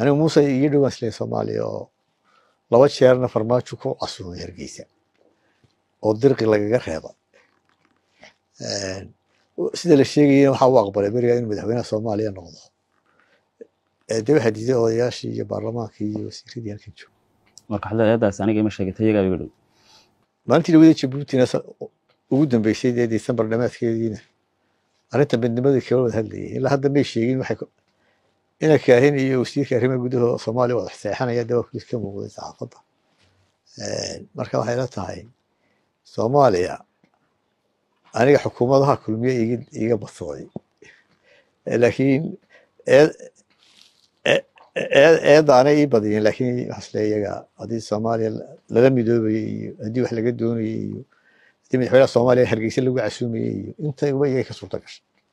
anigu muuse iga dhowaan isle soomaaliya oo laba jeerna farmaajo ku casuumay hergeysa oo dirqi lagaga reebay sida la sheegayana waxaa u aqbalay berigaa inuu madaxweynaha soomaaliya noqdo de waxaa diiday odayaashii iyo baarlamaankii iyo wasiiradii halkan joog marka xalada aniga ima sheegatay iyagaa iga dhow maalintii dhawada jabuutina ugu dambeysay dee december dhamaadkeediina arrinta midnimadii kaga wada hadlayay ilaa hadda may sheegin waxay ina kaahin iyo wasiirka arrimaha gudahooda soomaaliya wada xseexanaya dee ka muuqday saxaafadda marka waxay la tahay soomaaliya aniga xukuumadaha kulmiye iga badsaday laakiin anay ii badiyeen lakiin waxasle iyaga haddii soomaaliya lala midoobayey iyo haddii wax laga doonayey iyo haddii madaxweynaha soomaaliya hargeysa lagu casuumayey iyo inta uba iyaga ka suurta gashay